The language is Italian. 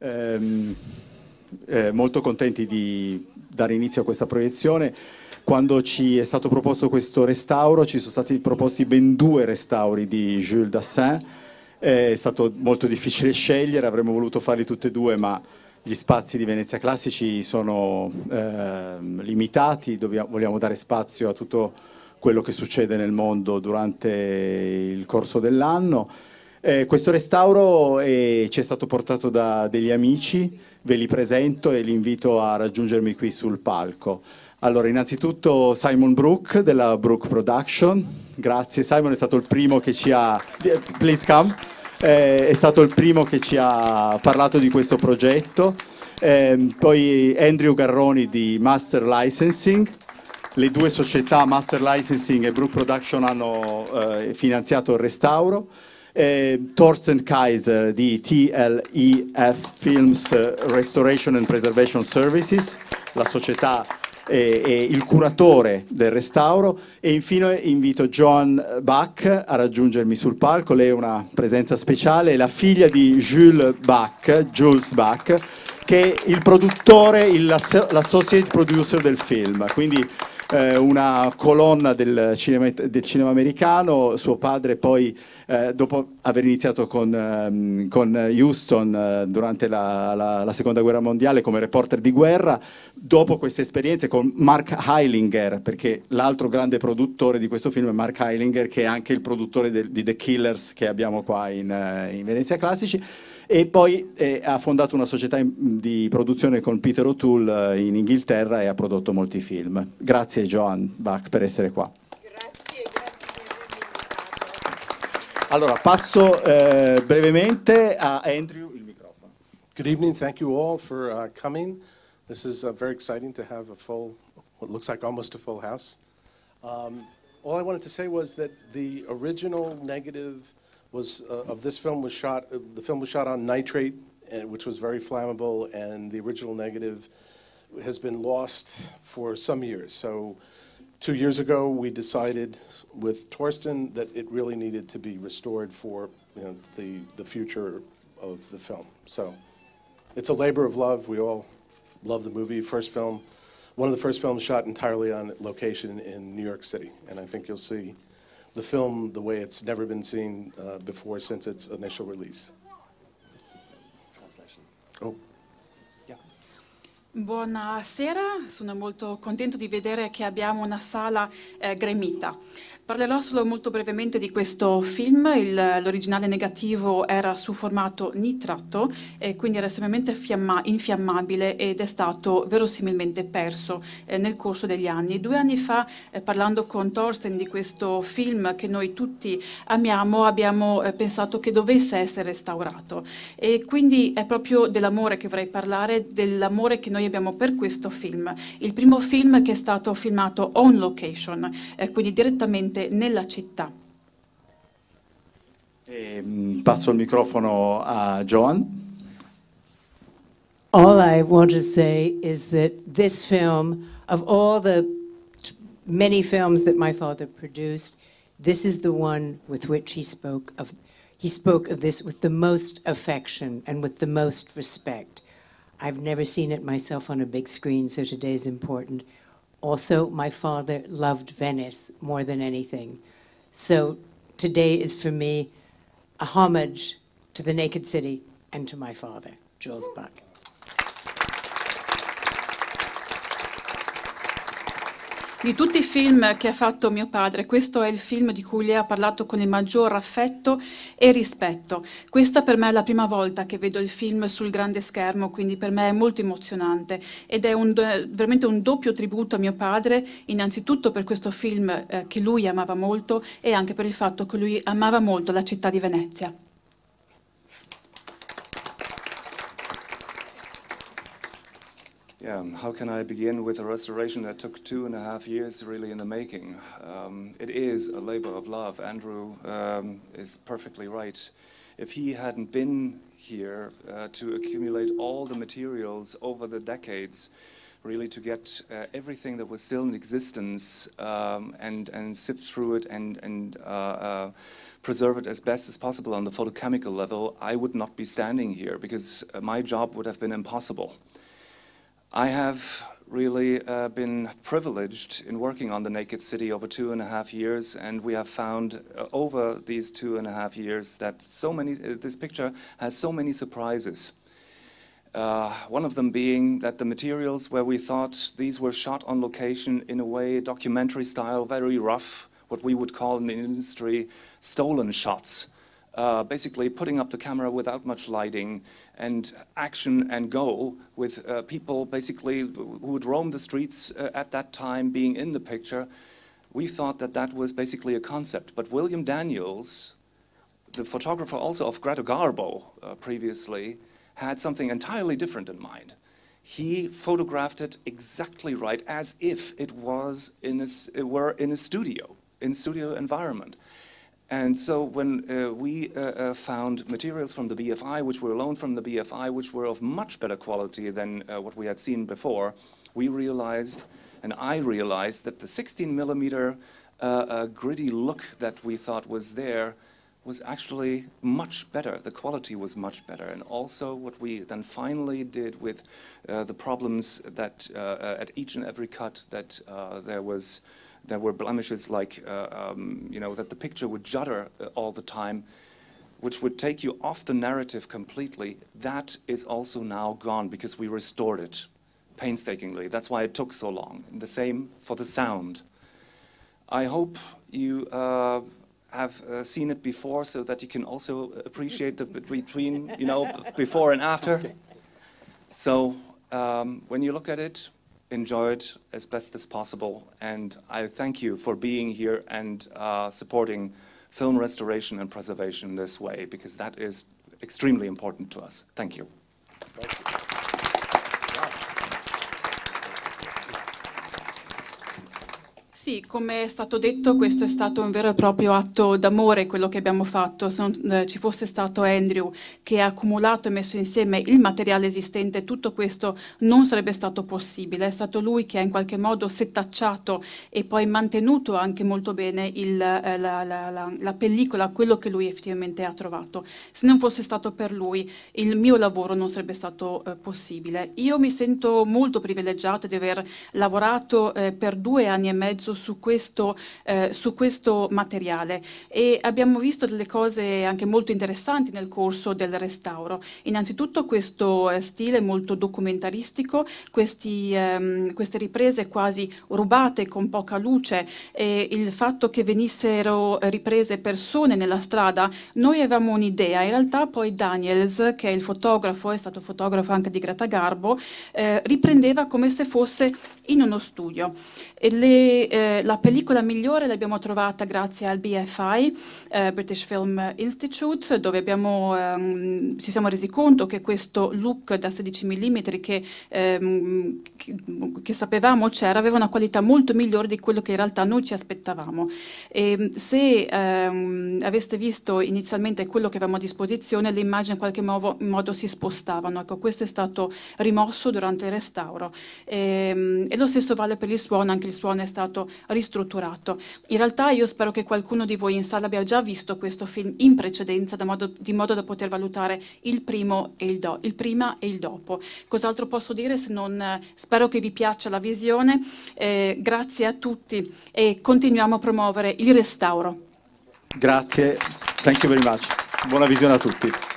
Ehm, eh, molto contenti di dare inizio a questa proiezione. Quando ci è stato proposto questo restauro ci sono stati proposti ben due restauri di Jules Dassin, eh, è stato molto difficile scegliere, avremmo voluto farli tutti e due ma gli spazi di Venezia Classici sono eh, limitati, Dobbiamo, vogliamo dare spazio a tutto quello che succede nel mondo durante il corso dell'anno eh, questo restauro eh, ci è stato portato da degli amici, ve li presento e li invito a raggiungermi qui sul palco. Allora, innanzitutto Simon Brook della Brook Production, grazie Simon, è stato il primo che ci ha... Please come. Eh, è stato il primo che ci ha parlato di questo progetto. Ehm, poi Andrew Garroni di Master Licensing, le due società Master Licensing e Brook Production hanno eh, finanziato il restauro eh, Thorsten Kaiser di TLEF Films Restoration and Preservation Services, la società e, eh, e, il curatore del restauro e infine invito Joan Bach a raggiungermi sul palco, lei è una presenza speciale, è la figlia di Jules Bach, Jules Bach che è il produttore, l'associate producer del film, quindi eh, una colonna del cinema, del cinema, americano, suo padre poi eh, dopo aver iniziato con, um, con Houston uh, durante la, la, la, seconda guerra mondiale come reporter di guerra, dopo queste esperienze con Mark Heilinger, perché l'altro grande produttore di questo film è Mark Heilinger, che è anche il produttore de, di The Killers che abbiamo qua in, uh, in Venezia Classici. E poi eh, ha fondato una società in, di produzione con Peter O'Toole uh, in Inghilterra e ha prodotto molti film. Grazie Joan Bach per essere qua. Allora, passo eh, brevemente a Andrew il microfono. Good evening, thank you all for uh, coming. This is uh, very exciting to have a full, what looks like almost a full house. Um, all I wanted to say was that the original negative was uh, of this film was shot. Uh, the film was shot on nitrate, uh, which was very flammable, and the original negative has been lost for some years. So Two years ago, we decided with Torsten that it really needed to be restored for you know, the, the future of the film. So it's a labor of love. We all love the movie. First film, one of the first films shot entirely on location in New York City. And I think you'll see the film the way it's never been seen uh, before since its initial release. Translation. Oh. Buonasera, sono molto contento di vedere che abbiamo una sala eh, gremita. Parlerò solo molto brevemente di questo film, l'originale negativo era su formato nitrato e quindi era estremamente fiamma, infiammabile ed è stato verosimilmente perso eh, nel corso degli anni. Due anni fa, eh, parlando con Thorsten di questo film che noi tutti amiamo, abbiamo eh, pensato che dovesse essere restaurato e quindi è proprio dell'amore che vorrei parlare, dell'amore che noi abbiamo per questo film. Il primo film che è stato filmato on location, eh, quindi direttamente presente nella città. E ehm, passo il microfono a Joan. All I want to say is that this film, of all the many films that my father produced, this is the one with which he spoke of he spoke of this with the most affection and with the most respect. I've never seen it myself on a big screen, so today's important. Also, my father loved Venice more than anything. So today is for me a homage to the Naked City and to my father, Jules Buck. Di tutti i film che ha fatto mio padre, questo è il film di cui lei ha parlato con il maggior affetto e rispetto. Questa per me è la prima volta che vedo il film sul grande schermo, quindi per me è molto emozionante ed è un, veramente un doppio tributo a mio padre, innanzitutto per questo film eh, che lui amava molto e anche per il fatto che lui amava molto la città di Venezia. yeah, um, how can I begin with a restoration that took two and a half years really in the making? Um, it is a labor of love. Andrew um, is perfectly right. If he hadn't been here uh, to accumulate all the materials over the decades, really to get uh, everything that was still in existence um, and, and sift through it and, and uh, uh preserve it as best as possible on the photochemical level, I would not be standing here because uh, my job would have been impossible. I have really uh, been privileged in working on the Naked City over two and a half years, and we have found uh, over these two and a half years that so many, uh, this picture has so many surprises. Uh, one of them being that the materials where we thought these were shot on location in a way documentary style, very rough, what we would call in the industry stolen shots uh, basically putting up the camera without much lighting and action and go with uh, people basically who would roam the streets uh, at that time being in the picture. We thought that that was basically a concept. But William Daniels, the photographer also of Greta Garbo uh, previously, had something entirely different in mind. He photographed it exactly right, as if it was in a, were in a studio, in studio environment. And so when uh, we uh, uh, found materials from the BFI, which were loaned from the BFI, which were of much better quality than uh, what we had seen before, we realized, and I realized, that the 16 millimeter uh, uh, gritty look that we thought was there was actually much better. The quality was much better. And also what we then finally did with the problems that at each and every cut that there was there were blemishes like, uh, um, you know, that the picture would judder uh, all the time, which would take you off the narrative completely, that is also now gone because we restored it painstakingly. That's why it took so long. And the same for the sound. I hope you uh, have uh, seen it before so that you can also appreciate the between, you know, before and after. Okay. So um, when you look at it, enjoy it as best as possible. And I thank you for being here and uh, supporting film restoration and preservation this way, because that is extremely important to us. Thank you. Sì, come è stato detto, questo è stato un vero e proprio atto d'amore quello che abbiamo fatto. Se non eh, ci fosse stato Andrew che ha accumulato e messo insieme il materiale esistente, tutto questo non sarebbe stato possibile. È stato lui che ha in qualche modo settacciato e poi mantenuto anche molto bene il, eh, la, la, la, la, pellicola, quello che lui effettivamente ha trovato. Se non fosse stato per lui, il mio lavoro non sarebbe stato eh, possibile. Io mi sento molto privilegiato di aver lavorato eh, per due anni e mezzo senso su questo, eh, su questo materiale e abbiamo visto delle cose anche molto interessanti nel corso del restauro. Innanzitutto questo eh, stile molto documentaristico, questi, ehm, queste riprese quasi rubate con poca luce e il fatto che venissero riprese persone nella strada, noi avevamo un'idea, in realtà poi Daniels, che è il fotografo, è stato fotografo anche di Gratagarbo, eh, riprendeva come se fosse in uno studio. E le, eh, la pellicola migliore l'abbiamo trovata grazie al BFI, eh, British Film Institute, dove abbiamo, ehm, ci siamo resi conto che questo look da 16 mm che, ehm, che, che sapevamo c'era aveva una qualità molto migliore di quello che in realtà noi ci aspettavamo. E, mm, se ehm, aveste visto inizialmente quello che avevamo a disposizione, le immagini in qualche modo, modo si spostavano. Ecco, questo è stato rimosso durante il restauro. E, ehm, e lo stesso vale per il suono, anche il suono è stato ristrutturato. In realtà io spero che qualcuno di voi in sala abbia già visto questo film in precedenza, modo, di modo da poter valutare il, primo e il, do, il prima e il dopo. Cos'altro posso dire se non eh, spero che vi piaccia la visione. Eh, grazie a tutti e continuiamo a promuovere il restauro. Grazie, thank you very much. Buona visione a tutti.